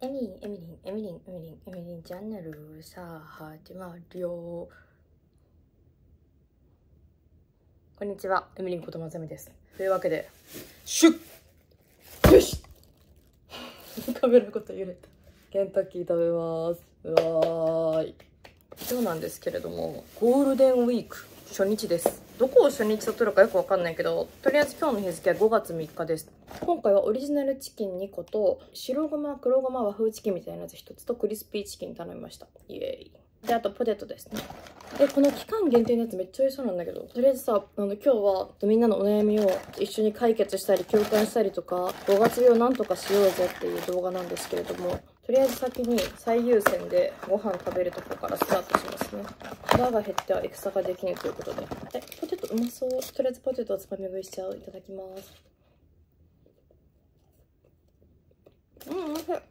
エミリン、エミリン、エミリン、エミリン、エミリンチャンネルさあ始まるよ。こんにちは、エミリンことまさみです。というわけで、シュッよし食べること揺れた。ケンタッキー食べます。うわーい。今日なんですけれども、ゴールデンウィーク初日です。どこを初日と取るかよくわかんないけど、とりあえず今日の日付は5月3日です。今回はオリジナルチキン2個と白ごま黒ごま和風チキンみたいなやつ1つとクリスピーチキン頼みましたイエーイであとポテトですねでこの期間限定のやつめっちゃおいしそうなんだけどとりあえずさあの今日はみんなのお悩みを一緒に解決したり共感したりとか5月病なんとかしようぜっていう動画なんですけれどもとりあえず先に最優先でご飯食べるとこからスタートしますね腹が減っては戦ができないということでえポテトうまそうとりあえずポテトをつまみ食いしちゃういただきますうん、おいわ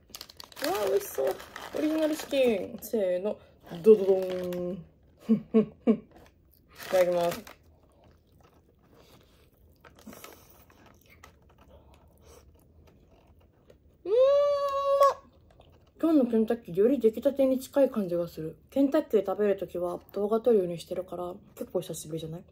あ、美味しそう。オリジナルチキン。せーの。ドドドン。いただきます。うん、今日のケンタッキーより出来たてに近い感じがするケンタッキー食べるときは動画撮るようにしてるから結構久しぶりじゃない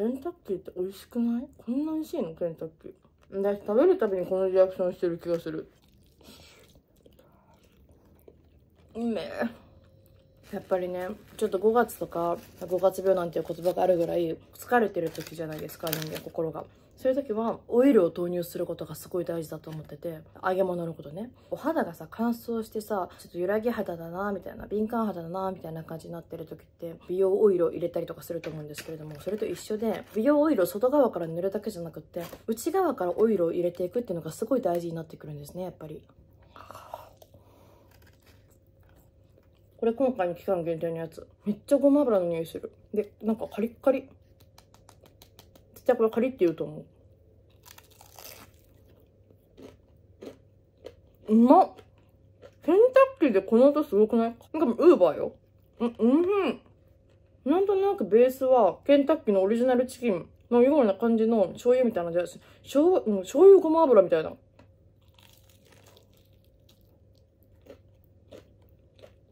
ケンタッキーって美味しくないこんな美味しいのケンタッキー。私食べるたびにこのリアクションしてる気がする。うめえ。やっぱりね、ちょっと5月とか、5月病なんていう言葉があるぐらい疲れてる時じゃないですか、人間心が。そういう時はオイルを投入することがすごい大事だと思ってて揚げ物のことねお肌がさ乾燥してさちょっと揺らぎ肌だなみたいな敏感肌だなみたいな感じになってる時って美容オイルを入れたりとかすると思うんですけれどもそれと一緒で美容オイルを外側から塗るだけじゃなくって内側からオイルを入れていくっていうのがすごい大事になってくるんですねやっぱりこれ今回の期間限定のやつめっちゃごま油の匂いするでなんかカリッカリ絶対これカリって言うと思う。うまっケンタッキーでこの音すごくないなんかウーバーよ。うん、うん、なんとなくベースはケンタッキーのオリジナルチキンのような感じの醤油みたいな味です。醤油、うん、醤油ごま油みたいな。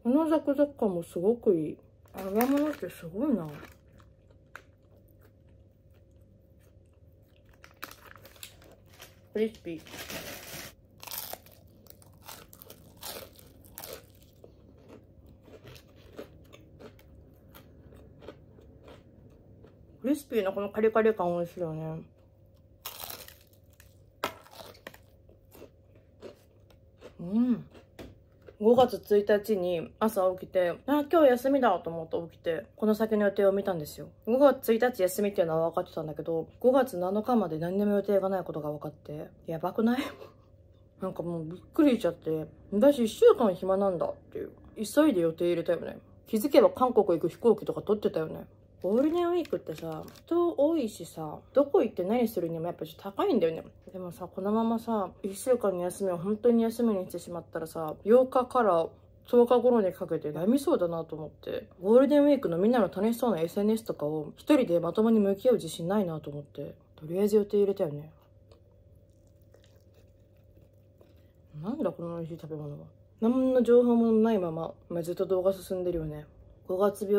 このザクザク感もすごくいい。揚げ物ってすごいな。クリスピー。クリスピーのこのカリカリ感美味しいよね。うん。5月1日に朝起きて、あ、今日休みだと思って起きて、この先の予定を見たんですよ。5月1日休みっていうのは分かってたんだけど、5月7日まで何にも予定がないことが分かって、やばくない なんかもうびっくりしちゃって、私1週間暇なんだっていう。急いで予定入れたよね。気づけば韓国行く飛行機とか取ってたよね。ゴールデンウィークってさ、人多いしさ、どこ行って何するにもやっぱちょっと高いんだよね。でもさ、このままさ、1週間の休みを本当に休みにしてしまったらさ、8日から10日頃にかけて悩みそうだなと思って、ゴールデンウィークのみんなの楽しそうな SNS とかを一人でまともに向き合う自信ないなと思って、とりあえず予定入れたよね。なんだこの美味しい食べ物は。何の情報もないまま、まあ、ずっと動画進んでるよね。5月病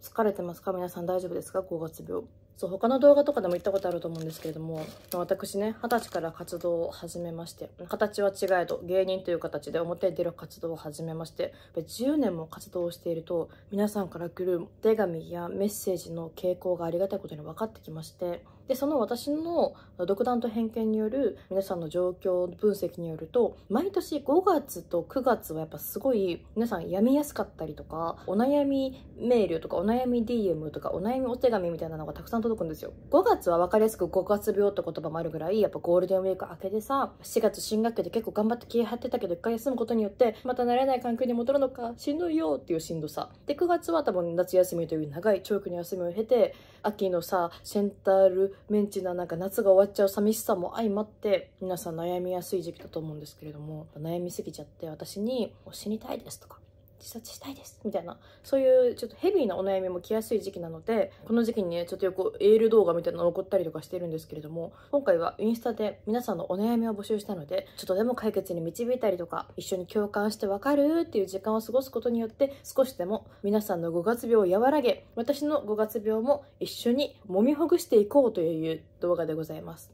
疲れてますか皆さん大丈夫ですか5月病そう他の動画とかでも言ったことあると思うんですけれども私ね二十歳から活動を始めまして形は違えど芸人という形で表に出る活動を始めまして10年も活動をしていると皆さんから来る手紙やメッセージの傾向がありがたいことに分かってきましてでその私の独断と偏見による皆さんの状況分析によると毎年5月と9月はやっぱすごい皆さん病みやすかったりとかお悩みメールとかお悩み DM とかお悩みお手紙みたいなのがたくさん届くんですよ5月は分かりやすく5月病って言葉もあるぐらいやっぱゴールデンウィーク明けでさ4月新学期で結構頑張って気張ってたけど1回休むことによってまた慣れない環境に戻るのかしんどいよっていうしんどさで9月は多分夏休みという長い長期の休みを経て秋のさセンタールメンチななんか夏が終わっちゃう寂しさも相まって皆さん悩みやすい時期だと思うんですけれども悩みすぎちゃって私に「死にたいです」とか自殺したいですみたいなそういうちょっとヘビーなお悩みも来やすい時期なのでこの時期にねちょっとよくエール動画みたいなの残ったりとかしてるんですけれども今回はインスタで皆さんのお悩みを募集したのでちょっとでも解決に導いたりとか一緒に共感してわかるっていう時間を過ごすことによって少しでも皆さんの5月病を和らげ私の5月病も一緒に揉みほぐしていこうという動画でございます。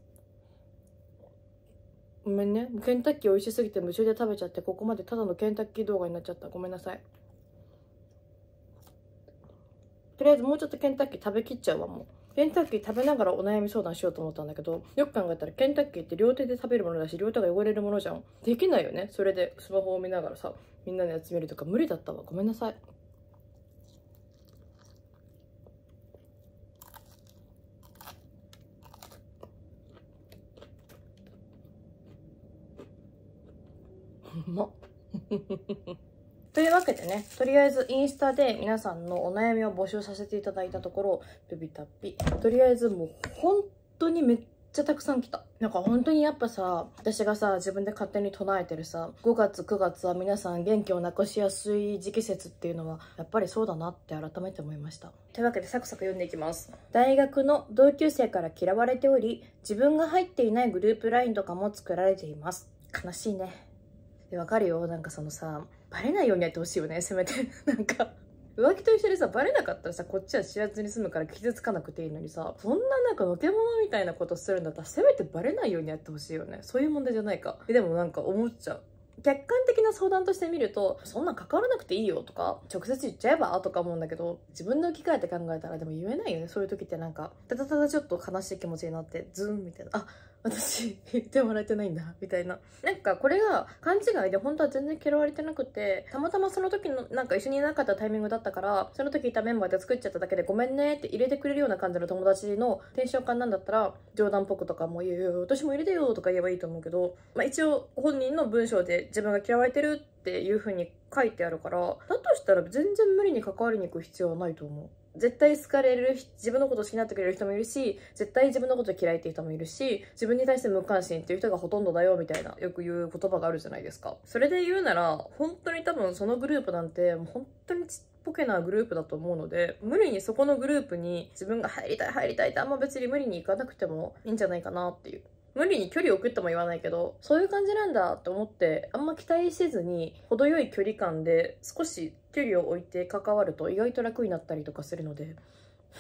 ごめんねケンタッキー美味しすぎて夢中で食べちゃってここまでただのケンタッキー動画になっちゃったごめんなさいとりあえずもうちょっとケンタッキー食べきっちゃうわもうケンタッキー食べながらお悩み相談しようと思ったんだけどよく考えたらケンタッキーって両手で食べるものだし両手が汚れるものじゃんできないよねそれでスマホを見ながらさみんなのやつ見るとか無理だったわごめんなさいうまというわけでね、とりあえずインスタで皆さんのお悩みを募集させていただいたところ、ビビタピ。とりあえずもう本当にめっちゃたくさん来た。なんか本当にやっぱさ、私がさ、自分で勝手に唱えてるさ、5月9月は皆さん元気をなくしやすい時期説っていうのは、やっぱりそうだなって改めて思いました。というわけでサクサク読んでいきます。大学の同級生から嫌われており、自分が入っていないグループ LINE とかも作られています。悲しいね。で、わかるよ。なんかそのさ、バレないようにやってほしいよね、せめて。なんか。浮気と一緒でさ、バレなかったらさ、こっちは知らずに済むから傷つかなくていいのにさ、そんななんかのけ者みたいなことするんだったら、せめてバレないようにやってほしいよね。そういう問題じゃないか。でもなんか思っちゃう。客観的な相談として見ると、そんなん関わらなくていいよとか、直接言っちゃえばとか思うんだけど、自分の置き換えて考えたらでも言えないよね。そういう時ってなんか、ただただちょっと悲しい気持ちになって、ズーンみたいな。あ、私言ってもらえてないんだみたいななんかこれが勘違いで本当は全然嫌われてなくてたまたまその時のなんか一緒にいなかったタイミングだったからその時いたメンバーで作っちゃっただけでごめんねって入れてくれるような感じの友達のテンション感なんだったら冗談っぽくとかもいや私も入れてよとか言えばいいと思うけど、まあ、一応本人の文章で自分が嫌われてるっていう風に書いてあるからだとしたら全然無理に関わりに行く必要はないと思う絶対好かれる自分のこと好きになってくれる人もいるし絶対自分のこと嫌いっていう人もいるし自分に対して無関心っていう人がほとんどだよみたいなよく言う言葉があるじゃないですかそれで言うなら本当に多分そのグループなんてもう本当にちっぽけなグループだと思うので無理にそこのグループに自分が入りたい入りたいってあんま別に無理に行かなくてもいいんじゃないかなっていう無理に距離を置くとも言わないけど、そういう感じなんだと思って、あんま期待せずに、程よい距離感で少し距離を置いて関わると意外と楽になったりとかするので、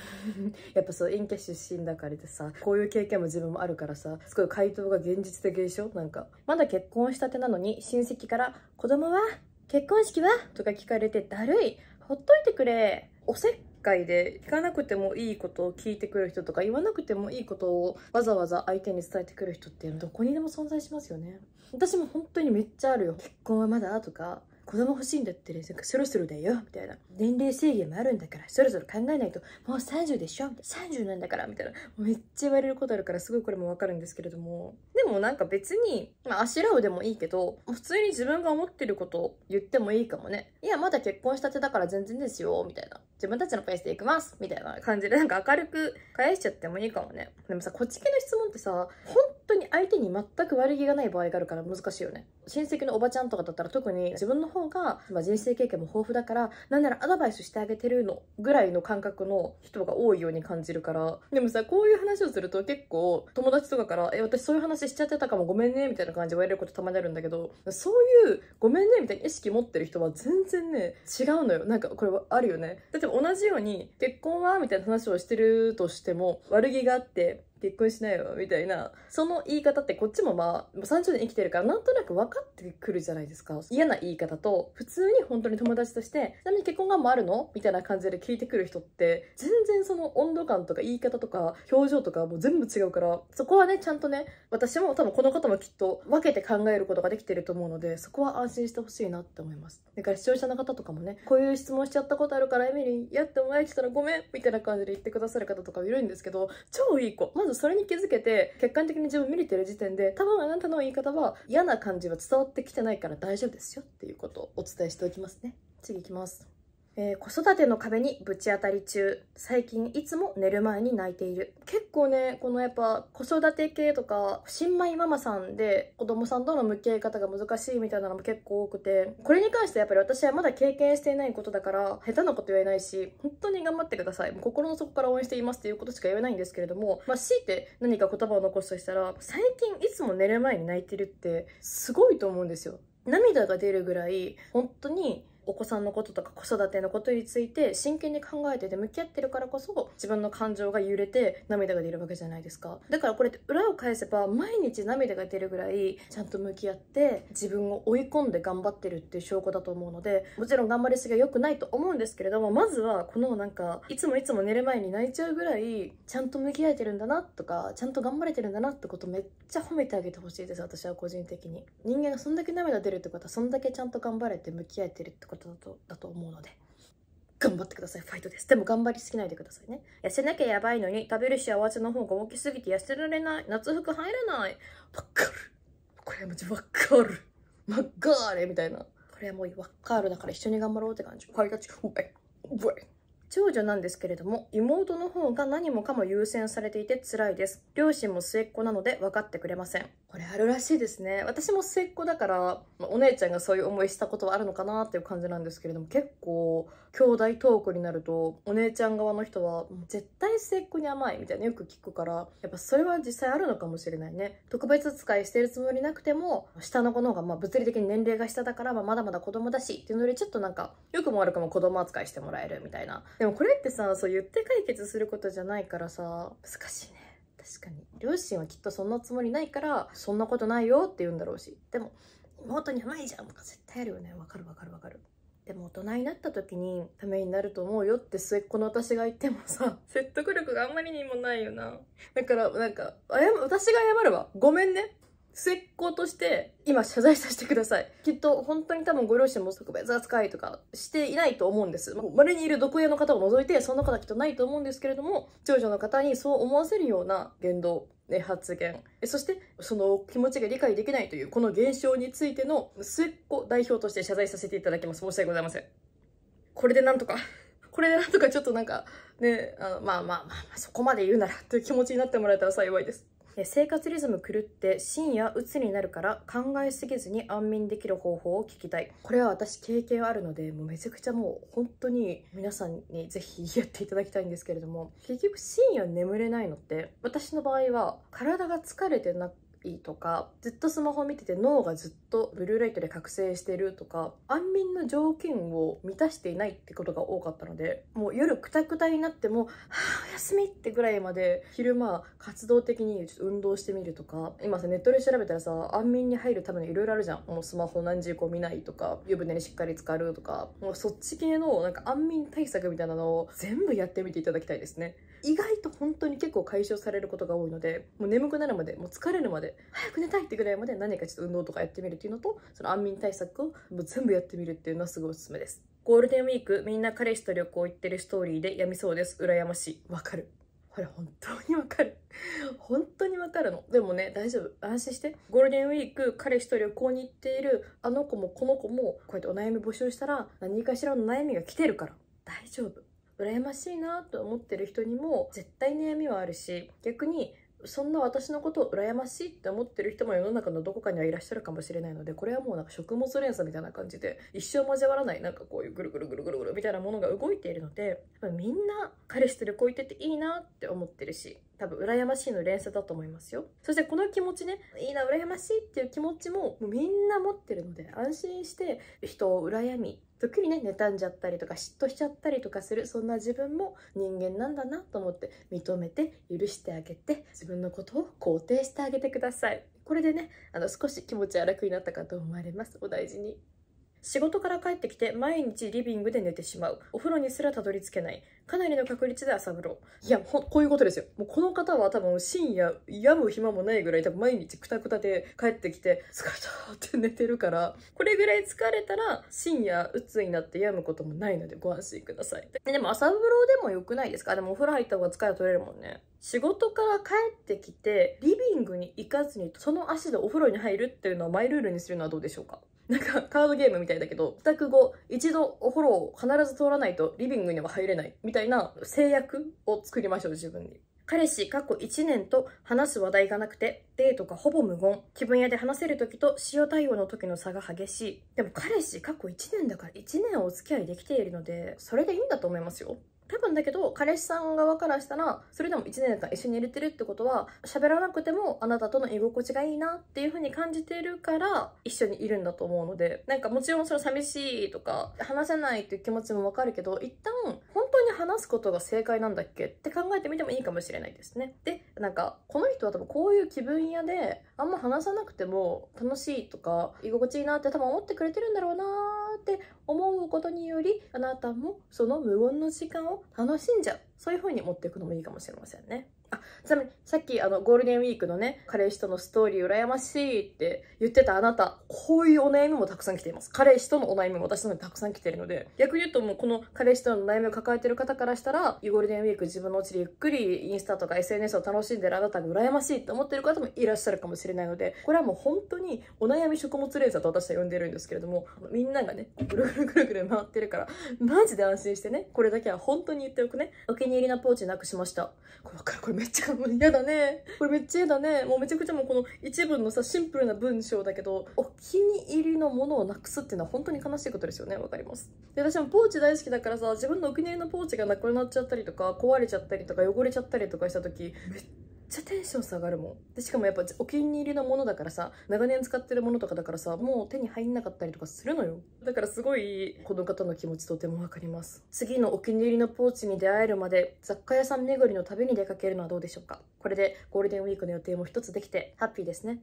やっぱそう、陰キャ出身だからでさ、こういう経験も自分もあるからさ、すごい回答が現実的でしょなんか、まだ結婚したてなのに親戚から、子供は結婚式はとか聞かれてだるいほっといてくれおせっ回で聞かなくてもいいことを聞いてくる人とか言わなくてもいいことをわざわざ相手に伝えてくる人ってどこにでも存在しますよね私も本当にめっちゃあるよ結婚はまだとか子供欲しいんだってね、そろそろだよ、みたいな。年齢制限もあるんだから、そろそろ考えないと、もう30でしょ ?30 なんだから、みたいな。めっちゃ言われることあるから、すごいこれもわかるんですけれども。でもなんか別に、まあ、あしらうでもいいけど、普通に自分が思ってることを言ってもいいかもね。いや、まだ結婚したてだから全然ですよ、みたいな。自分たちのペースで行きます、みたいな感じで、なんか明るく返しちゃってもいいかもね。でもさ、こっち系の質問ってさ、本当に相手に全く悪気がない場合があるから難しいよね。親戚のおばちゃんとかだったら特に自分の方方が、まあ、人生経験も豊富だからなんならアドバイスしてあげてるのぐらいの感覚の人が多いように感じるからでもさこういう話をすると結構友達とかから「え私そういう話しちゃってたかもごめんね」みたいな感じで言われることたまにあるんだけどそういう「ごめんね」みたいな意識持ってる人は全然ね違うのよなんかこれはあるよね。だって同じように結婚はみたいな話をしてるとしても悪気があって結婚しないわ、みたいな。その言い方ってこっちもまあ、もう30年生きてるからなんとなく分かってくるじゃないですか。嫌な言い方と、普通に本当に友達として、ちなみに結婚願望あるのみたいな感じで聞いてくる人って、全然その温度感とか言い方とか表情とかもう全部違うから、そこはね、ちゃんとね、私も多分この方もきっと分けて考えることができてると思うので、そこは安心してほしいなって思います。だから視聴者の方とかもね、こういう質問しちゃったことあるからエミリン、やってもらえてたらごめんみたいな感じで言ってくださる方とかいるんですけど、超いい子。まずそれに気づけて、客観的に自分見れてる時点で、多分あなたの言い方は嫌な感じは伝わってきてないから大丈夫ですよっていうことをお伝えしておきますね。次いきます。えー、子育ての壁にぶち当たり中最近いつも寝る前に泣いている結構ねこのやっぱ子育て系とか新米ママさんで子供さんとの向き合い方が難しいみたいなのも結構多くてこれに関してやっぱり私はまだ経験していないことだから下手なこと言えないし本当に頑張ってくださいもう心の底から応援していますっていうことしか言えないんですけれども、まあ、強いて何か言葉を残すとしたら最近いつも寝る前に泣いてるってすごいと思うんですよ涙が出るぐらい本当にお子さんのこととか子育てのことについて真剣に考えてて向き合ってるからこそ自分の感情が揺れて涙が出るわけじゃないですかだからこれって裏を返せば毎日涙が出るぐらいちゃんと向き合って自分を追い込んで頑張ってるっていう証拠だと思うのでもちろん頑張りすぎは良くないと思うんですけれどもまずはこのなんかいつもいつも寝る前に泣いちゃうぐらいちゃんと向き合えてるんだなとかちゃんと頑張れてるんだなってことめっちゃ褒めてあげてほしいです私は個人的に人間がそんだけ涙出るってことはそんだけちゃんと頑張れて向き合えてるってこだとだと思うので頑張ってくださいファイトですでも頑張りすぎないでくださいね痩せなきゃやばいのに食べる幸せの方が大きすぎて痩せられない夏服入らないわかるこれマジわかるわかるみたいなこれはもうわかるだから一緒に頑張ろうって感じファイウェイウェイ長女なんですけれども、妹の方が何もかも優先されていて辛いです。両親も末っ子なので分かってくれません。これあるらしいですね。私も末っ子だから、お姉ちゃんがそういう思いしたことはあるのかなっていう感じなんですけれども、結構、兄弟トークになるとお姉ちゃん側の人は絶対末っ子に甘いみたいなよく聞くからやっぱそれは実際あるのかもしれないね特別扱いしてるつもりなくても下の子の方がまあ物理的に年齢が下だからまあまだまだ子供だしっていうのでちょっとなんかよくも悪くも子供扱いしてもらえるみたいなでもこれってさそう言って解決することじゃないからさ難しいね確かに両親はきっとそんなつもりないからそんなことないよって言うんだろうしでも妹に甘いじゃんとか絶対あるよねわかるわかるわかるでも大人になった時にためになると思うよって末っ子の私が言ってもさ、説得力があんまりにもないよな。だから、なんか、私が謝るわ。ごめんね。末っ子として今謝罪させてください。きっと本当に多分ご両親も特別扱いとかしていないと思うんです。まれにいる毒親の方を除いてそんな方きっとないと思うんですけれども、長女の方にそう思わせるような言動、ね、発言、そしてその気持ちが理解できないというこの現象についての末っ子代表として謝罪させていただきます。申し訳ございません。これでなんとか これでなんとかちょっとなんかね、あのまあまあまあまあそこまで言うならという気持ちになってもらえたら幸いです。生活リズム狂って深夜鬱になるから考えすぎずに安眠できる方法を聞きたいこれは私経験あるのでもうめちゃくちゃもう本当に皆さんにぜひやっていただきたいんですけれども結局深夜眠れないのって私の場合は体が疲れてないとかずっとスマホ見てて脳がずっとブルーライトで覚醒してるとか安眠の条件を満たしていないってことが多かったのでもう夜くたくたになっても「はあおやすみ」ってぐらいまで昼間活動的に運動してみるとか今さネットで調べたらさ安眠に入るためのいろいろあるじゃんもうスマホ何時以降見ないとか湯船にしっかり浸かるとかもうそっち系のなんか安眠対策みたいなのを全部やってみていただきたいですね。意外と本当に結構解消されることが多いのでもう眠くなるまでもう疲れるまで早く寝たいってぐらいまで何かちょっと運動とかやってみるっていうのとその安眠対策をもう全部やってみるっていうのはすごいおすすめですゴールデンウィークみんな彼氏と旅行行ってるストーリーでやみそうです羨ましいわかるこれ本当にわかる本当にわかるのでもね大丈夫安心してゴールデンウィーク彼氏と旅行に行っているあの子もこの子もこうやってお悩み募集したら何かしらの悩みが来てるから大丈夫羨ましいなと思ってる人にも絶対悩みはあるし逆にそんな私のことを羨ましいって思ってる人も世の中のどこかにはいらっしゃるかもしれないのでこれはもうなんか食物連鎖みたいな感じで一生交わらないなんかこういうぐるぐるぐるぐるぐるみたいなものが動いているのでみんな彼氏と旅行行ってていいなって思ってるし多分羨ましいの連鎖だと思いますよそしてこの気持ちねいいな羨ましいっていう気持ちもみんな持ってるので安心して人を羨みっくりね妬んじゃったりとか嫉妬しちゃったりとかするそんな自分も人間なんだなと思って認めて許してあげて自分のことを肯定してあげてくださいこれでねあの少し気持ちは楽になったかと思われますお大事に仕事から帰ってきて毎日リビングで寝てしまう。お風呂にすらたどり着けない。かなりの確率で朝風呂。いや、こういうことですよ。もうこの方は多分深夜、病む暇もないぐらい多分毎日くたくたで帰ってきて、疲れたって寝てるから、これぐらい疲れたら深夜鬱になって病むこともないのでご安心ください。でも朝風呂でも良くないですかでもお風呂入った方が疲れ取れるもんね。仕事から帰ってきて、リビングに行かずに、その足でお風呂に入るっていうのはマイルールにするのはどうでしょうかなんかカードゲームみたいだけど、帰宅後、一度お風呂を必ず通らないとリビングには入れないみたいな制約を作りましょう、自分に。彼氏、過去1年と話す話題がなくて、デートがほぼ無言。気分屋で話せる時と使用対応の時の差が激しい。でも彼氏、過去1年だから1年お付き合いできているので、それでいいんだと思いますよ。多分だけど彼氏さん側からしたらそれでも1年間一緒に入れてるってことは喋らなくてもあなたとの居心地がいいなっていう風に感じてるから一緒にいるんだと思うのでなんかもちろんその寂しいとか話せないっていう気持ちもわかるけど一旦本当に話すことが正解なんだっけって考えてみてもいいかもしれないですね。でなんかこの人は多分こういう気分屋であんま話さなくても楽しいとか居心地いいなって多分思ってくれてるんだろうなって思うことによりあなたもその無言の時間を楽しんじゃうそういう風に持っていくのもいいかもしれませんね。あ、ちなみに、さっきあの、ゴールデンウィークのね、彼氏とのストーリー羨ましいって言ってたあなた、こういうお悩みもたくさん来ています。彼氏とのお悩みも私のにたくさん来てるので、逆に言うともうこの彼氏との悩みを抱えてる方からしたら、ゴールデンウィーク自分のうちでゆっくりインスタとか SNS を楽しんでるあなたが羨ましいって思ってる方もいらっしゃるかもしれないので、これはもう本当にお悩み食物連鎖と私は呼んでるんですけれども、みんながね、ぐるぐるぐるぐる回ってるから、マジで安心してね、これだけは本当に言っておくね。お気に入りのポーチなくしました。これかるこれめっちゃ、嫌だね。これめっちゃ嫌だね。もうめちゃくちゃもうこの一文のさ、シンプルな文章だけど、お気に入りのものをなくすっていうのは本当に悲しいことですよね。わかります。で、私もポーチ大好きだからさ、自分のお気に入りのポーチがなくなっちゃったりとか、壊れちゃったりとか、汚れちゃったりとかした時、めっちゃテンション下がるもんでしかもやっぱお気に入りのものだからさ長年使ってるものとかだからさもう手に入んなかったりとかするのよだからすごいこの方の気持ちとても分かります次のお気に入りのポーチに出会えるまで雑貨屋さん巡りの旅に出かけるのはどうでしょうかこれでゴールデンウィークの予定も一つできてハッピーですね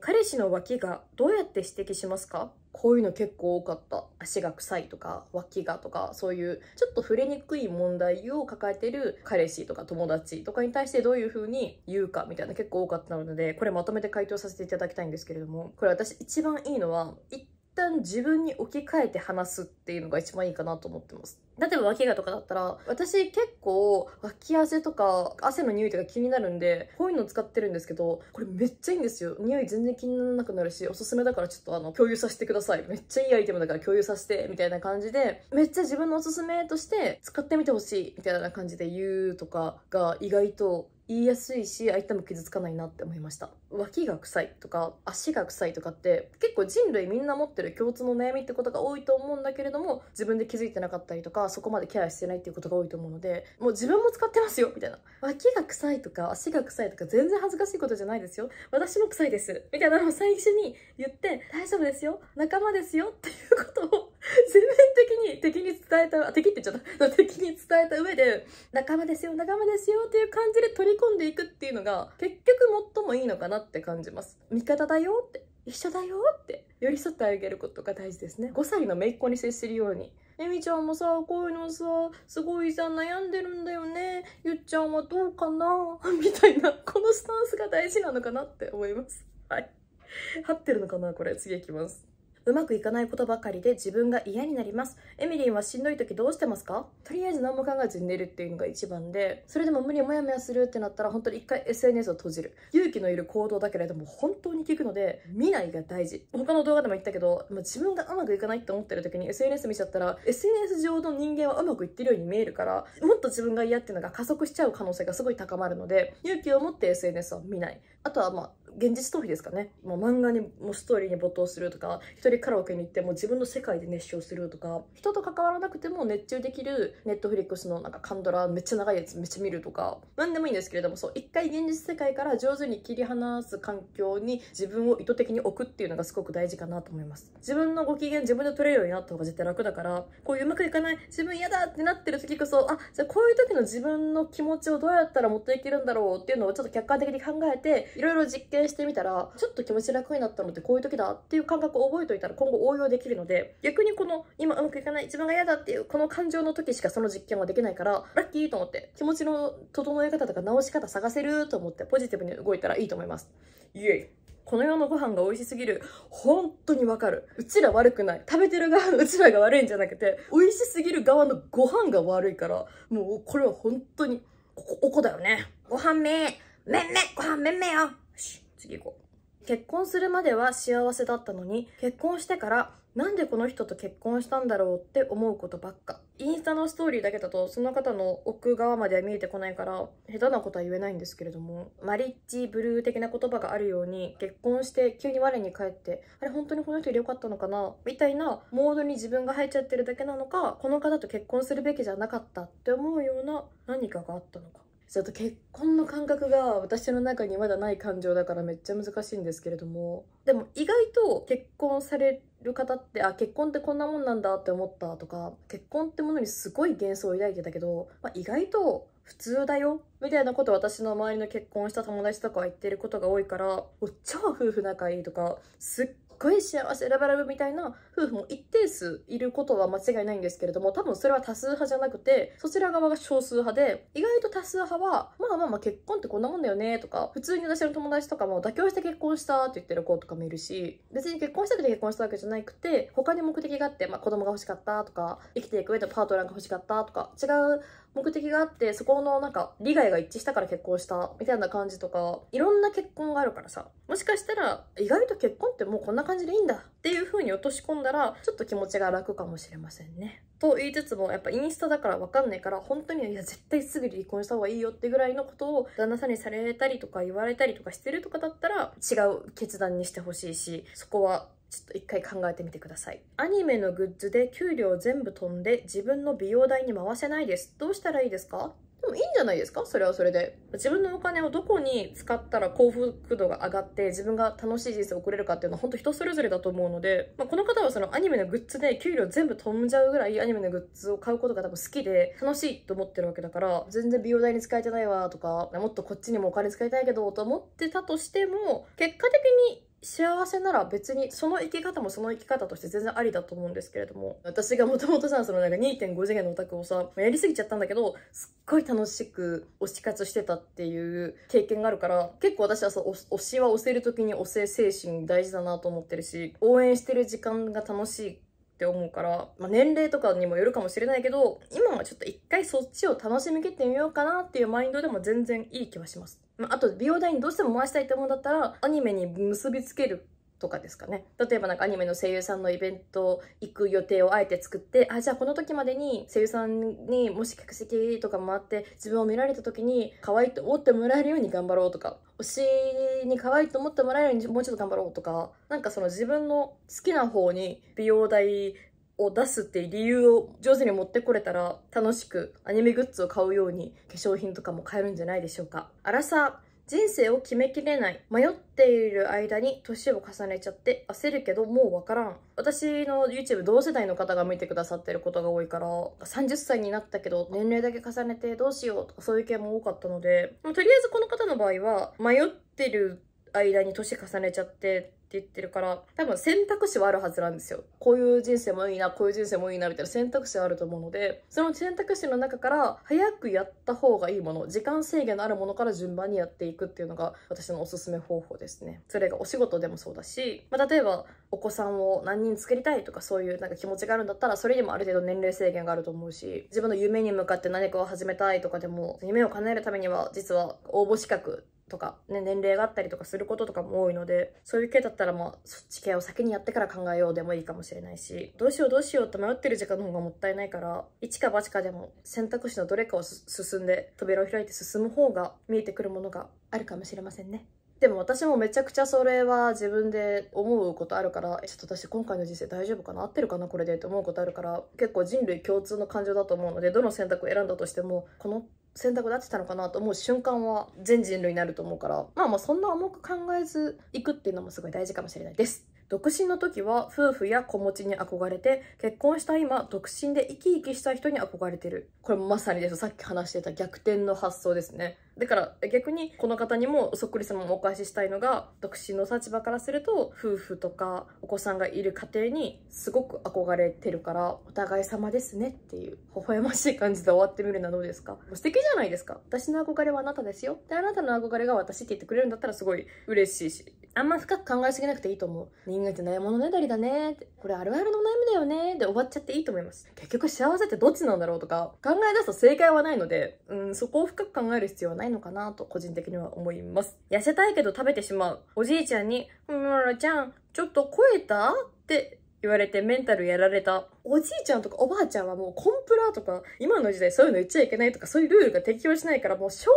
彼氏の脇がどうやって指摘しますかこういうの結構多かった足が臭いとか脇がとかそういうちょっと触れにくい問題を抱えてる彼氏とか友達とかに対してどういう風に言うかみたいな結構多かったのでこれまとめて回答させていただきたいんですけれどもこれ私一番いいのは一旦自分に置き換えて話すっていうのが一番いいかなと思ってます。例えば脇がとかだったら、私結構脇汗とか汗の匂いとか気になるんで、こういうの使ってるんですけど、これめっちゃいいんですよ。匂い全然気にならなくなるし、おすすめだからちょっとあの、共有させてください。めっちゃいいアイテムだから共有させて、みたいな感じで、めっちゃ自分のおすすめとして使ってみてほしい、みたいな感じで言うとかが意外と言いやすいし相手も傷つかないなって思いました脇が臭いとか足が臭いとかって結構人類みんな持ってる共通の悩みってことが多いと思うんだけれども自分で気づいてなかったりとかそこまでケアしてないっていうことが多いと思うのでもう自分も使ってますよみたいな脇が臭いとか足が臭いとか全然恥ずかしいことじゃないですよ私も臭いですみたいなのを最初に言って大丈夫ですよ仲間ですよっていうことを全面的に敵に伝えた、敵って言っちゃった、敵に伝えた上で、仲間ですよ、仲間ですよっていう感じで取り込んでいくっていうのが、結局最もいいのかなって感じます。味方だよって、一緒だよって寄り添ってあげることが大事ですね。5歳の姪っ子に接するように。えみちゃんもさ、こういうのさ、すごいさ、悩んでるんだよね。ゆっちゃんはどうかな みたいな、このスタンスが大事なのかなって思います。はい。合ってるのかなこれ、次いきます。うまくいかないことばかりで自分が嫌になりますエミリンはしんどい時どうしてますかとりあえず何も考えずに寝るっていうのが一番でそれでも無理モヤモヤするってなったら本当に一回 SNS を閉じる勇気のいる行動だけれども本当に効くので見ないが大事他の動画でも言ったけど、ま自分がうまくいかないって思ってる時に SNS 見ちゃったら SNS 上の人間はうまくいってるように見えるからもっと自分が嫌っていうのが加速しちゃう可能性がすごい高まるので勇気を持って SNS は見ないあとはまあ現実逃避ですかねもう漫画にもストーリーに没頭するとか一人カラオケに行っても自分の世界で熱唱するとか人と関わらなくても熱中できるネットフリックスのなんかカンドラめっちゃ長いやつめっちゃ見るとか何でもいいんですけれどもそう一回現実世界から上手に切り離す環境に自分を意図的に置くっていうのがすごく大事かなと思います自分のご機嫌自分で取れるようになった方が絶対楽だからこういううまくいかない自分嫌だってなってる時こそあじゃあこういう時の自分の気持ちをどうやったら持っていけるんだろうっていうのをちょっと客観的に考えていろいろ実験してみたら、ちょっと気持ち楽になったのってこういう時だっていう感覚を覚えといたら今後応用できるので、逆にこの今うまくいかない、自分が嫌だっていうこの感情の時しかその実験はできないから、ラッキーと思って気持ちの整え方とか直し方探せると思ってポジティブに動いたらいいと思います。イエイこの世のご飯が美味しすぎる。本当にわかる。うちら悪くない。食べてる側のうちらが悪いんじゃなくて、美味しすぎる側のご飯が悪いから、もうこれは本当に、ここ、おこだよね。ご飯めめめめご飯めめよ。よし。次行こう。結婚するまでは幸せだったのに、結婚してからなんでこの人と結婚したんだろうって思うことばっか。インスタのストーリーだけだと、その方の奥側までは見えてこないから、下手なことは言えないんですけれども、マリッジブルー的な言葉があるように、結婚して急に我に返って、あれ本当にこの人でよかったのかなみたいなモードに自分が入っちゃってるだけなのか、この方と結婚するべきじゃなかったって思うような何かがあったのか。ちょっと結婚の感覚が私の中にまだない感情だからめっちゃ難しいんですけれどもでも意外と結婚される方ってあ結婚ってこんなもんなんだって思ったとか結婚ってものにすごい幻想を抱いてたけど、まあ、意外と普通だよみたいなこと私の周りの結婚した友達とかは言ってることが多いから超夫婦仲いいとかすっごい幸せラブラブみたいな夫婦も一定数いることは間違いないんですけれども多分それは多数派じゃなくてそちら側が少数派で意外と多数派はまあまあまあ結婚ってこんなもんだよねとか普通に私の友達とかも妥協して結婚したって言ってる子とかもいるし別に結婚したくて結婚したわけじゃなくて他に目的があって、まあ、子供が欲しかったとか生きていく上でパートナーが欲しかったとか違う目的があってそこのなんか利害が一致したから結婚したみたいな感じとかいろんな結婚があるからさもしかしたら意外と結婚ってもうこんな感じでいいんだっていう風に落とし込んだら、ちょっと気持ちが楽かもしれませんね。と言いつつも、やっぱインスタだからわかんないから、本当にいや、絶対すぐ離婚した方がいいよってぐらいのことを旦那さんにされたりとか言われたりとかしてるとかだったら、違う決断にしてほしいし、そこはちょっと一回考えてみてください。アニメのグッズで給料全部飛んで自分の美容代に回せないです。どうしたらいいですかでもいいんじゃないですかそれはそれで。自分のお金をどこに使ったら幸福度が上がって、自分が楽しい人生を送れるかっていうのは本当人それぞれだと思うので、まあ、この方はそのアニメのグッズで給料全部飛んじゃうぐらいアニメのグッズを買うことが多分好きで、楽しいと思ってるわけだから、全然美容代に使えてないわとか、もっとこっちにもお金使いたいけどと思ってたとしても、結果的に幸せなら別にその生き方もその生き方として全然ありだと思うんですけれども私がもともとさそのなんか2.5次元のオタクをさやりすぎちゃったんだけどすっごい楽しく推し活してたっていう経験があるから結構私はさ推しは推せる時に推せ精神大事だなと思ってるし応援してる時間が楽しいって思うから、まあ、年齢とかにもよるかもしれないけど今はちょっと一回そっちを楽しみ切ってみようかなっていうマインドでも全然いい気はします、まあ、あと美容代にどうしても回したいって思うんだったらアニメに結びつけるとかですかね。例えばなんかアニメの声優さんのイベント行く予定をあえて作って、あ、じゃあこの時までに声優さんにもし客席とか回って自分を見られた時に可愛いと思ってもらえるように頑張ろうとか、推しに可愛いと思ってもらえるようにもうちょっと頑張ろうとか、なんかその自分の好きな方に美容代を出すっていう理由を上手に持ってこれたら楽しくアニメグッズを買うように化粧品とかも買えるんじゃないでしょうか。アラサ人生を決めきれない。迷っている間に年を重ねちゃって焦るけどもうわからん。私の YouTube 同世代の方が見てくださってることが多いから、30歳になったけど年齢だけ重ねてどうしようとかそういう系も多かったので、とりあえずこの方の場合は迷ってる間に年重ねちゃってって言ってるから、多分選択肢はあるはずなんですよ。こういう人生もいいな、こういう人生もいいな、みたいな選択肢はあると思うので、その選択肢の中から、早くやった方がいいもの、時間制限のあるものから順番にやっていくっていうのが、私のおすすめ方法ですね。それがお仕事でもそうだし、まあ、例えば、お子さんを何人作りたいとか、そういうなんか気持ちがあるんだったら、それにもある程度年齢制限があると思うし、自分の夢に向かって何かを始めたいとかでも、夢を叶えるためには、実は応募資格とか、ね、年齢があったりとかすることとかも多いので、そういう系だったらまあ、そっち系を先にやってから考えようでもいいかもしれないし、どうしようどうしようって迷ってる時間の方がもったいないから、一か八かでも選択肢のどれかを進んで、扉を開いて進む方が見えてくるものがあるかもしれませんね。でも私もめちゃくちゃそれは自分で思うことあるから、ちょっと私今回の人生大丈夫かな合ってるかなこれでって思うことあるから、結構人類共通の感情だと思うので、どの選択を選んだとしても、この選択だってたのかなと思う瞬間は全人類になると思うからまあまあそんな重く考えずいくっていうのもすごい大事かもしれないです。独身の時は夫婦や子持ちに憧れて、結婚した今、独身で生き生きした人に憧れてる。これまさにです。さっき話してた逆転の発想ですね。だから逆にこの方にもそっくりさまもお返ししたいのが、独身の立場からすると、夫婦とかお子さんがいる家庭にすごく憧れてるから、お互い様ですねっていう、微笑ましい感じで終わってみるのはどうですか素敵じゃないですか。私の憧れはあなたですよ。で、あなたの憧れが私って言ってくれるんだったらすごい嬉しいし、あんま深く考えすぎなくていいと思う。人間って悩むのねだりだねって。これあるあるの悩みだよねで終わっちゃっていいと思います。結局幸せってどっちなんだろうとか、考え出すと正解はないので、うん、そこを深く考える必要はないのかなと個人的には思います。痩せたいけど食べてしまう。おじいちゃんに、むらちゃん、ちょっと超えたって言われてメンタルやられた。おじいちゃんとかおばあちゃんはもうコンプラとか、今の時代そういうの言っちゃいけないとか、そういうルールが適用しないから、もう正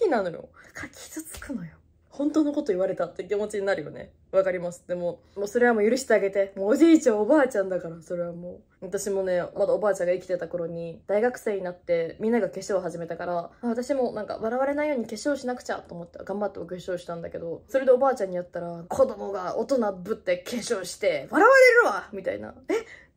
直なのよ。書か傷つくのよ。本当のこと言われたって気持ちになるよね。わかります。でも、もうそれはもう許してあげて。もうおじいちゃんおばあちゃんだから、それはもう。私もね、まだおばあちゃんが生きてた頃に、大学生になってみんなが化粧を始めたから、私もなんか笑われないように化粧しなくちゃと思って頑張ってお化粧したんだけど、それでおばあちゃんにやったら、子供が大人ぶって化粧して、笑われるわみたいな。え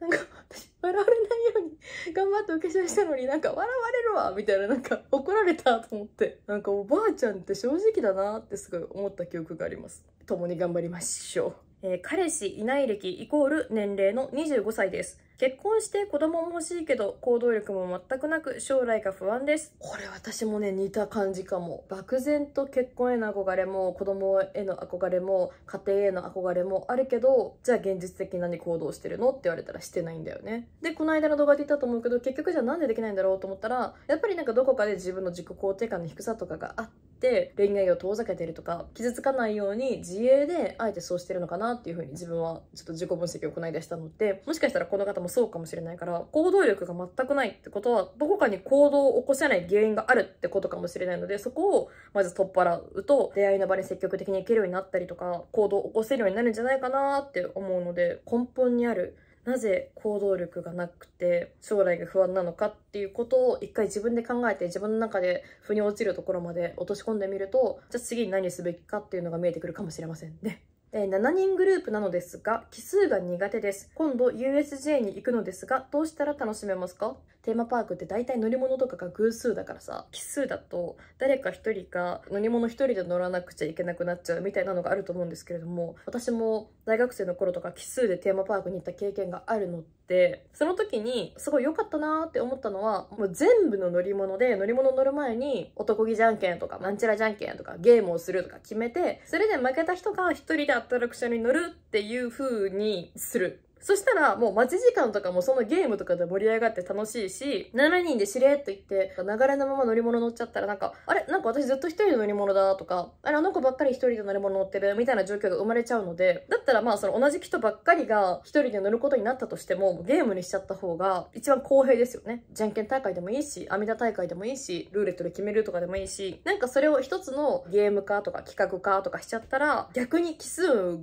なんか私、笑われないように頑張ってお化粧したのになんか笑われるわみたいななんか怒られたと思って。なんかおばあちゃんって正直だなってすごい思った記憶があります。共に頑張りましょう。えー、彼氏いない歴イコール年齢の25歳です。結婚して子供も欲しいけど行動力も全くなく将来が不安です。これ私もね似た感じかも。漠然と結婚への憧れも子供への憧れも家庭への憧れもあるけどじゃあ現実的に何行動してるのって言われたらしてないんだよね。でこの間の動画で言ったと思うけど結局じゃあなんでできないんだろうと思ったらやっぱりなんかどこかで自分の自己肯定感の低さとかがあってって恋愛を遠ざけてるとか傷つかないように自衛であえてそうしてるのかなっていうふうに自分はちょっと自己分析を行い出したのでもしかしたらこの方もそうかもしれないから行動力が全くないってことはどこかに行動を起こせない原因があるってことかもしれないのでそこをまず取っ払うと出会いの場に積極的に行けるようになったりとか行動を起こせるようになるんじゃないかなって思うので根本にあるなぜ行動力がなくて将来が不安なのかっていうことを一回自分で考えて自分の中で腑に落ちるところまで落とし込んでみるとじゃあ次に何すべきかっていうのが見えてくるかもしれませんね。7人グループなのですが奇数が苦手です今度 USJ に行くのですがどうしたら楽しめますかテーマパークって大体乗り物とかが偶数だからさ奇数だと誰か1人か乗り物1人で乗らなくちゃいけなくなっちゃうみたいなのがあると思うんですけれども私も大学生の頃とか奇数でテーマパークに行った経験があるのでその時にすごい良かったなーって思ったのはもう全部の乗り物で乗り物乗る前に男気じゃんけんとかマンチゃラじゃんけんとかゲームをするとか決めてそれで負けた人が1人でアトラクションに乗るっていう風にするそしたらもう待ち時間とかもそのゲームとかで盛り上がって楽しいし、7人でしれっと行って、流れのまま乗り物乗っちゃったらなんか、あれなんか私ずっと一人で乗り物だとか、あれあの子ばっかり一人で乗り物乗ってるみたいな状況が生まれちゃうので、だったらまあその同じ人ばっかりが一人で乗ることになったとしても、ゲームにしちゃった方が一番公平ですよね。じゃんけん大会でもいいし、弥陀大会でもいいし、ルーレットで決めるとかでもいいし、なんかそれを一つのゲーム化とか企画化とかしちゃったら、逆に奇数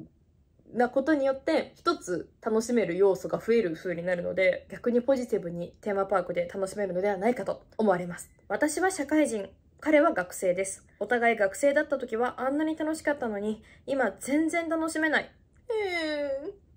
なことによって一つ楽しめる要素が増える風になるので逆にポジティブにテーマパークで楽しめるのではないかと思われます私は社会人彼は学生ですお互い学生だった時はあんなに楽しかったのに今全然楽しめないえー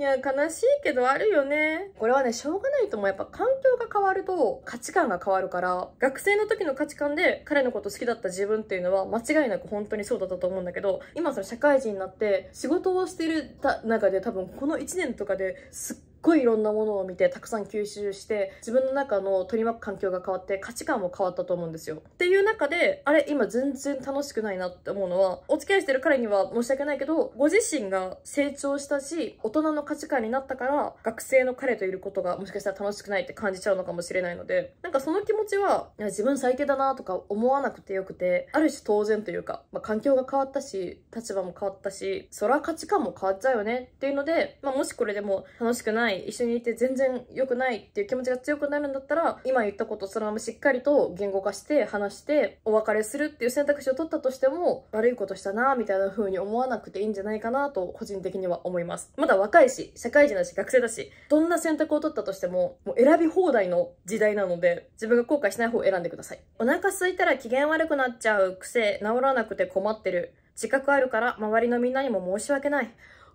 いや、悲しいけどあるよね。これはね、しょうがないともやっぱ環境が変わると価値観が変わるから、学生の時の価値観で彼のこと好きだった自分っていうのは間違いなく本当にそうだったと思うんだけど、今その社会人になって仕事をしてる中で多分この1年とかですっごいいろんなものを見てたくさん吸収して自分の中の取り巻く環境が変わって価値観も変わったと思うんですよ。っていう中であれ今全然楽しくないなって思うのはお付き合いしてる彼には申し訳ないけどご自身が成長したし大人の価値観になったから学生の彼といることがもしかしたら楽しくないって感じちゃうのかもしれないのでなんかその気持ちはいや自分最低だなとか思わなくてよくてある種当然というか、まあ、環境が変わったし立場も変わったしそら価値観も変わっちゃうよねっていうので、まあ、もしこれでも楽しくないない一緒にいて全然良くないっていう気持ちが強くなるんだったら今言ったことそのまましっかりと言語化して話してお別れするっていう選択肢を取ったとしても悪いことしたなみたいな風に思わなくていいんじゃないかなと個人的には思いますまだ若いし社会人だし学生だしどんな選択を取ったとしてももう選び放題の時代なので自分が後悔しない方を選んでくださいお腹空いたら機嫌悪くなっちゃう癖治らなくて困ってる自覚あるから周りのみんなにも申し訳ない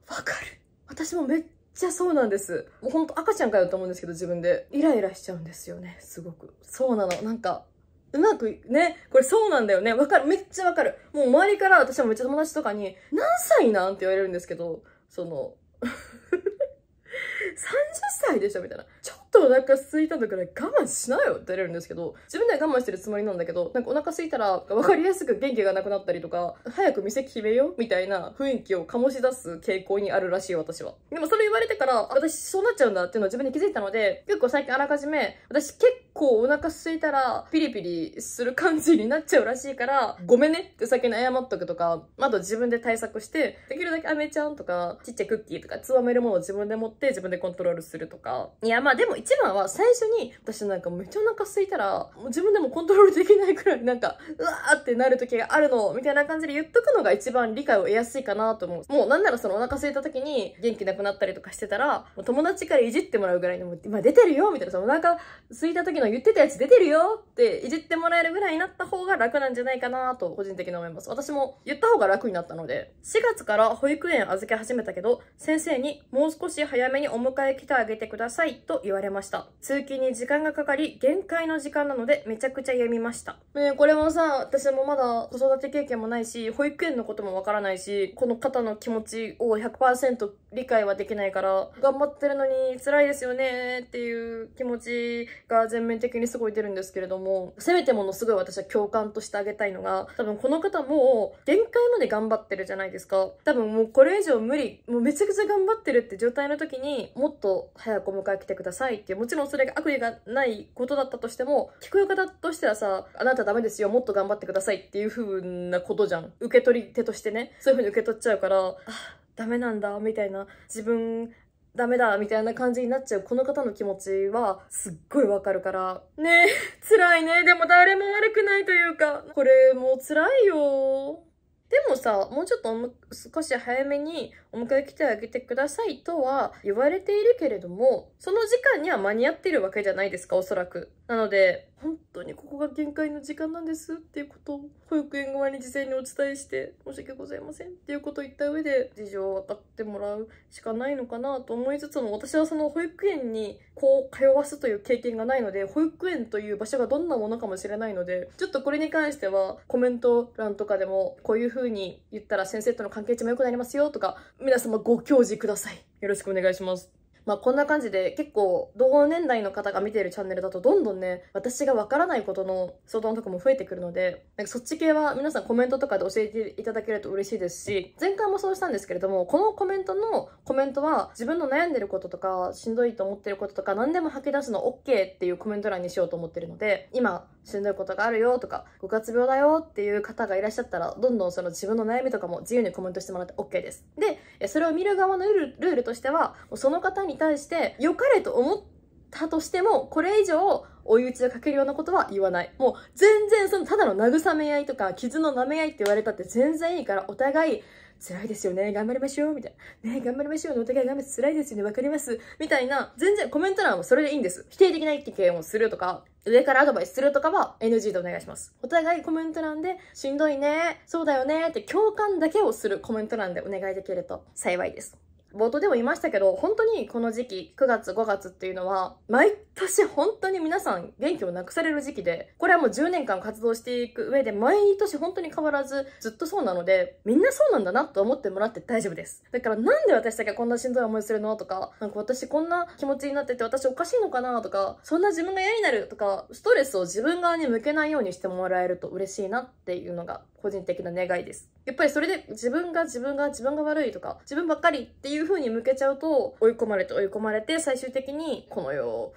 わかる私もめっちゃそうなんです。もうほんと赤ちゃんかよと思うんですけど、自分で。イライラしちゃうんですよね、すごく。そうなの。なんか、うまくね、これそうなんだよね。わかる。めっちゃわかる。もう周りから私はめっちゃ友達とかに、何歳なんって言われるんですけど、その、30 歳でしょみたいな。ちょとお腹空いた時ね、我慢しなよって言われるんですけど、自分では我慢してるつもりなんだけど、なんかお腹空いたら分かりやすく元気がなくなったりとか、早く店決めよみたいな雰囲気を醸し出す傾向にあるらしい私は。でもそれ言われてから、私そうなっちゃうんだっていうのを自分で気づいたので、結構最近あらかじめ、私結構お腹空いたらピリピリする感じになっちゃうらしいから、ごめんねって先に謝っとくとか、あと自分で対策して、できるだけ飴ちゃんとか、ちっちゃいクッキーとか、つわめるものを自分で持って自分でコントロールするとか。いや、まあでも一番は最初に、私なんかめっちゃお腹空いたら、もう自分でもコントロールできないくらいなんか、うわーってなる時があるの、みたいな感じで言っとくのが一番理解を得やすいかなと思う。もうなんならそのお腹空いた時に元気なくなったりとかしてたら、もう友達からいじってもらうぐらいの、今出てるよみたいなのお腹空いた時の言ってたやつ出てるよっていじってもらえるぐらいになった方が楽なんじゃないかなと個人的に思います。私も言った方が楽になったので、4月から保育園預け始めたけど、先生にもう少し早めにお迎え来てあげてくださいと言われました。ました。通勤に時間がかかり、限界の時間なのでめちゃくちゃ読みました。ねこれもさ、私もまだ子育て経験もないし、保育園のこともわからないし、この方の気持ちを100%理解はできないから、頑張ってるのに辛いですよねっていう気持ちが全面的にすごい出るんですけれども、せめてものすごい私は共感としてあげたいのが、多分この方も限界まで頑張ってるじゃないですか。多分もうこれ以上無理、もうめちゃくちゃ頑張ってるって状態の時にもっと早くお迎え来てくださいっていう、もちろんそれが悪意がないことだったとしても、聞く方としてはさ、あなたダメですよ、もっと頑張ってくださいっていう風なことじゃん。受け取り手としてね。そういう風に受け取っちゃうから、あ、ダメなんだ、みたいな。自分、ダメだ、みたいな感じになっちゃうこの方の気持ちはすっごいわかるから。ねえ、辛いね。でも誰も悪くないというか、これもう辛いよ。朝もうちょっと少し早めにお迎え来てあげてくださいとは言われているけれどもその時間には間に合ってるわけじゃないですかおそらくなので本当にここが限界の時間なんですっていうことを保育園側に事前にお伝えして申し訳ございませんっていうことを言った上で事情を分かってもらうしかないのかなと思いつつも私はその保育園にこう通わすという経験がないので保育園という場所がどんなものかもしれないのでちょっとこれに関してはコメント欄とかでもこういう風に言ったら先生との関係値も良くなりますよとか皆様ご教示くださいよろしくお願いしますまあこんな感じで結構同年代の方が見てるチャンネルだとどんどんね、私がわからないことの相談とかも増えてくるので、なんかそっち系は皆さんコメントとかで教えていただけると嬉しいですし、前回もそうしたんですけれども、このコメントのコメントは自分の悩んでることとか、しんどいと思ってることとか、何でも吐き出すの OK っていうコメント欄にしようと思ってるので、今しんどいことがあるよとか、五活病だよっていう方がいらっしゃったら、どんどんその自分の悩みとかも自由にコメントしてもらって OK です。で、それを見る側のルールとしては、その方にに対して良かれと思ったとしても、これ以上追い打ちをかけるようなことは言わない。もう全然そのただの慰め合いとか傷の舐め合いって言われたって全然いいからお互い辛いですよね。頑張りましょう。みたいな。ね頑張りましょう。お互い頑張って辛いですよね。わかります。みたいな。全然コメント欄はそれでいいんです。否定的な意見をするとか、上からアドバイスするとかは NG でお願いします。お互いコメント欄で、しんどいね。そうだよね。って共感だけをするコメント欄でお願いできると幸いです。冒頭でも言いましたけど、本当にこの時期、9月5月っていうのは、毎年本当に皆さん元気をなくされる時期で、これはもう10年間活動していく上で、毎年本当に変わらずずっとそうなので、みんなそうなんだなと思ってもらって大丈夫です。だからなんで私だけこんなしんどい思いするのとか、なんか私こんな気持ちになってて私おかしいのかなとか、そんな自分が嫌になるとか、ストレスを自分側に向けないようにしてもらえると嬉しいなっていうのが個人的な願いです。やっぱりそれで自分が自分が自分が悪いとか、自分ばっかりっていう風に向けちゃうと、追い込まれて追い込まれて、最終的にこの世を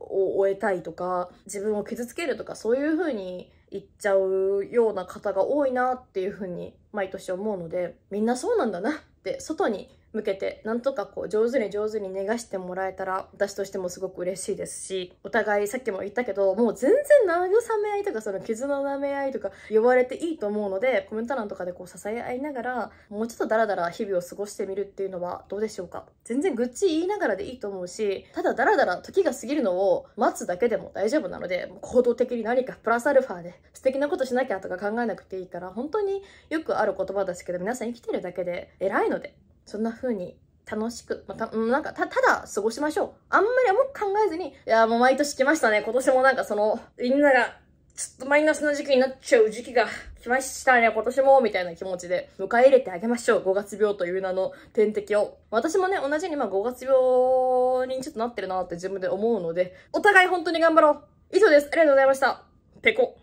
終えたいとか、自分を傷つけるとか、そういう風に言っちゃうような方が多いなっていう風に毎年思うので、みんなそうなんだなって、外に向けてなんとかこう上手に上手に逃がしてもらえたら私としてもすごく嬉しいですしお互いさっきも言ったけどもう全然慰め合いとかその傷の舐め合いとか呼ばれていいと思うのでコメント欄とかでこう支え合いながらもうちょっとダラダラ日々を過ごしてみるっていうのはどうでしょうか全然愚痴言いながらでいいと思うしただダラダラ時が過ぎるのを待つだけでも大丈夫なので行動的に何かプラスアルファで素敵なことしなきゃとか考えなくていいから本当によくある言葉ですけど皆さん生きてるだけで偉いのでそんな風に楽しく、また、なんかた、ただ過ごしましょう。あんまり重く考えずに、いや、もう毎年来ましたね。今年もなんかその、みんなが、ちょっとマイナスな時期になっちゃう時期が来ましたね、今年も、みたいな気持ちで迎え入れてあげましょう。5月病という名の天敵を。私もね、同じにまあ5月病にちょっとなってるなって自分で思うので、お互い本当に頑張ろう。以上です。ありがとうございました。ペコ。